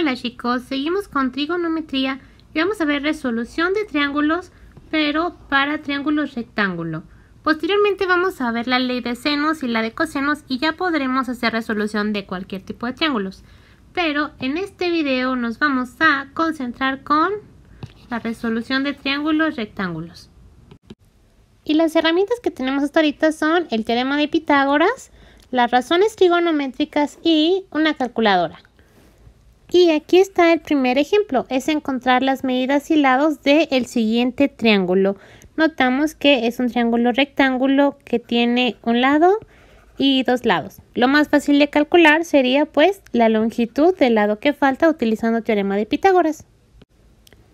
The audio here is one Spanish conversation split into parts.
Hola chicos, seguimos con trigonometría y vamos a ver resolución de triángulos, pero para triángulos rectángulo. Posteriormente vamos a ver la ley de senos y la de cosenos y ya podremos hacer resolución de cualquier tipo de triángulos. Pero en este video nos vamos a concentrar con la resolución de triángulos rectángulos. Y las herramientas que tenemos hasta ahorita son el teorema de Pitágoras, las razones trigonométricas y una calculadora. Y aquí está el primer ejemplo, es encontrar las medidas y lados del siguiente triángulo. Notamos que es un triángulo rectángulo que tiene un lado y dos lados. Lo más fácil de calcular sería pues la longitud del lado que falta utilizando el teorema de Pitágoras.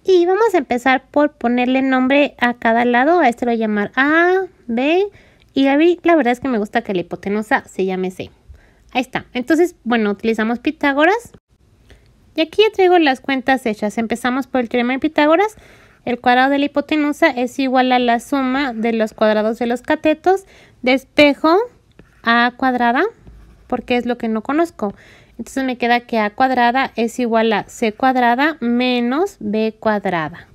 Y vamos a empezar por ponerle nombre a cada lado, a este lo voy a llamar A, B y a B, la verdad es que me gusta que la hipotenusa se llame C. Ahí está. Entonces, bueno, utilizamos Pitágoras y aquí ya traigo las cuentas hechas. Empezamos por el teorema de Pitágoras. El cuadrado de la hipotenusa es igual a la suma de los cuadrados de los catetos. Despejo a cuadrada, porque es lo que no conozco. Entonces me queda que a cuadrada es igual a c cuadrada menos b cuadrada.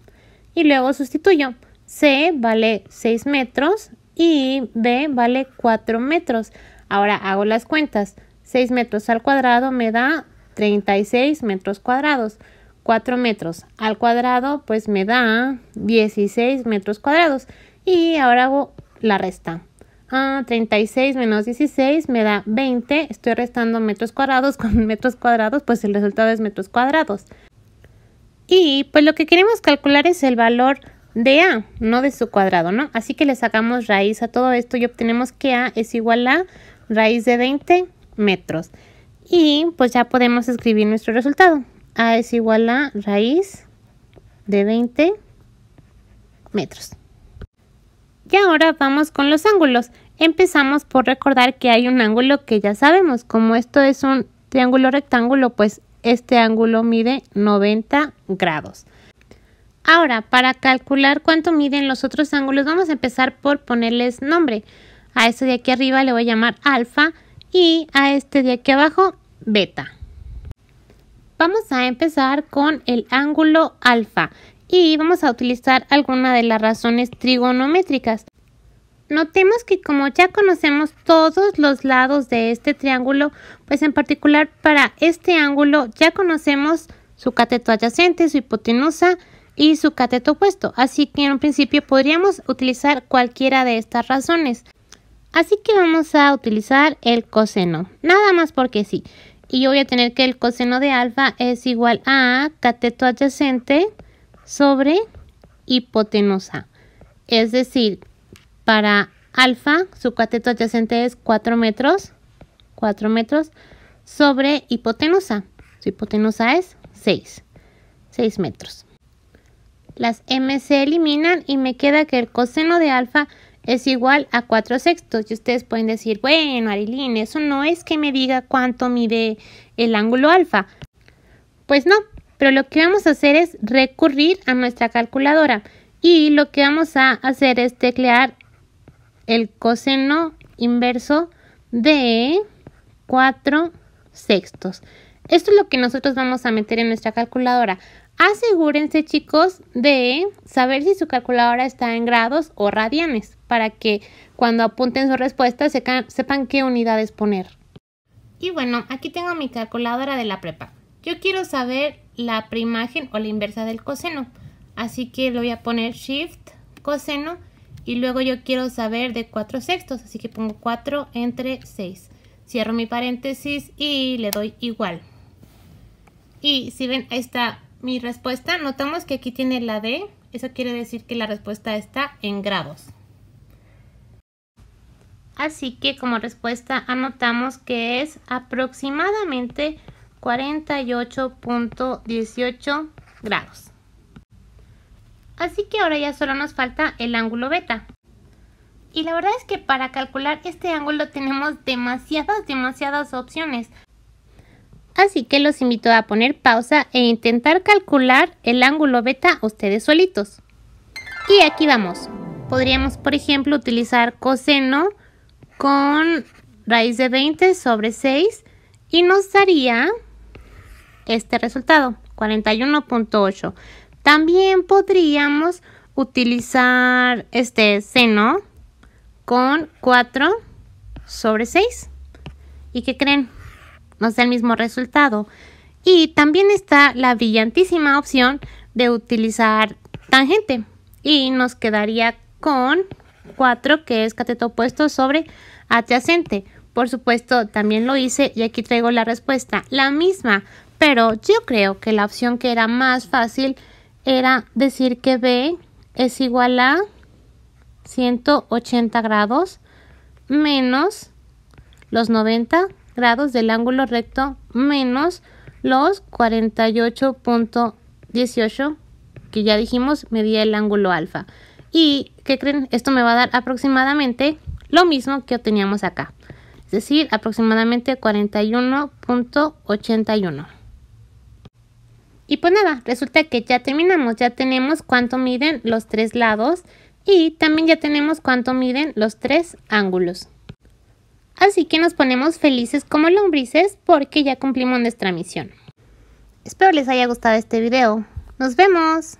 Y luego sustituyo. c vale 6 metros y b vale 4 metros. Ahora hago las cuentas. 6 metros al cuadrado me da 36 metros cuadrados. 4 metros al cuadrado pues me da 16 metros cuadrados. Y ahora hago la resta. Ah, 36 menos 16 me da 20. Estoy restando metros cuadrados con metros cuadrados, pues el resultado es metros cuadrados. Y pues lo que queremos calcular es el valor de A, no de su cuadrado, ¿no? Así que le sacamos raíz a todo esto y obtenemos que A es igual a raíz de 20 metros. Y pues ya podemos escribir nuestro resultado. A es igual a raíz de 20 metros. Y ahora vamos con los ángulos. Empezamos por recordar que hay un ángulo que ya sabemos. Como esto es un triángulo rectángulo, pues este ángulo mide 90 grados. Ahora, para calcular cuánto miden los otros ángulos, vamos a empezar por ponerles nombre. A este de aquí arriba le voy a llamar alfa y a este de aquí abajo beta. Vamos a empezar con el ángulo alfa y vamos a utilizar alguna de las razones trigonométricas. Notemos que como ya conocemos todos los lados de este triángulo, pues en particular para este ángulo ya conocemos su cateto adyacente, su hipotenusa y su cateto opuesto. Así que en un principio podríamos utilizar cualquiera de estas razones. Así que vamos a utilizar el coseno, nada más porque sí. Y yo voy a tener que el coseno de alfa es igual a cateto adyacente sobre hipotenusa. Es decir, para alfa su cateto adyacente es 4 metros, 4 metros sobre hipotenusa. Su hipotenusa es 6, 6 metros. Las m se eliminan y me queda que el coseno de alfa es igual a 4 sextos. Y ustedes pueden decir, bueno, Arilín, eso no es que me diga cuánto mide el ángulo alfa. Pues no, pero lo que vamos a hacer es recurrir a nuestra calculadora y lo que vamos a hacer es teclear el coseno inverso de 4 sextos. Esto es lo que nosotros vamos a meter en nuestra calculadora. Asegúrense chicos de saber si su calculadora está en grados o radianes para que cuando apunten su respuesta sepan qué unidades poner. Y bueno, aquí tengo mi calculadora de la prepa. Yo quiero saber la primagen o la inversa del coseno, así que le voy a poner shift coseno y luego yo quiero saber de 4 sextos, así que pongo 4 entre 6. Cierro mi paréntesis y le doy igual. Y si ven, ahí está mi respuesta, notamos que aquí tiene la D, eso quiere decir que la respuesta está en grados. Así que como respuesta anotamos que es aproximadamente 48.18 grados. Así que ahora ya solo nos falta el ángulo beta. Y la verdad es que para calcular este ángulo tenemos demasiadas, demasiadas opciones así que los invito a poner pausa e intentar calcular el ángulo beta ustedes solitos. Y aquí vamos. Podríamos, por ejemplo, utilizar coseno con raíz de 20 sobre 6 y nos daría este resultado, 41.8. También podríamos utilizar este seno con 4 sobre 6. ¿Y qué creen? nos da el mismo resultado. Y también está la brillantísima opción de utilizar tangente y nos quedaría con 4 que es cateto opuesto sobre adyacente. Por supuesto, también lo hice y aquí traigo la respuesta, la misma, pero yo creo que la opción que era más fácil era decir que B es igual a 180 grados menos los 90 grados del ángulo recto menos los 48.18 que ya dijimos medía el ángulo alfa. ¿Y que creen? Esto me va a dar aproximadamente lo mismo que obteníamos acá. Es decir, aproximadamente 41.81. Y pues nada, resulta que ya terminamos, ya tenemos cuánto miden los tres lados y también ya tenemos cuánto miden los tres ángulos. Así que nos ponemos felices como lombrices porque ya cumplimos nuestra misión. Espero les haya gustado este video. ¡Nos vemos!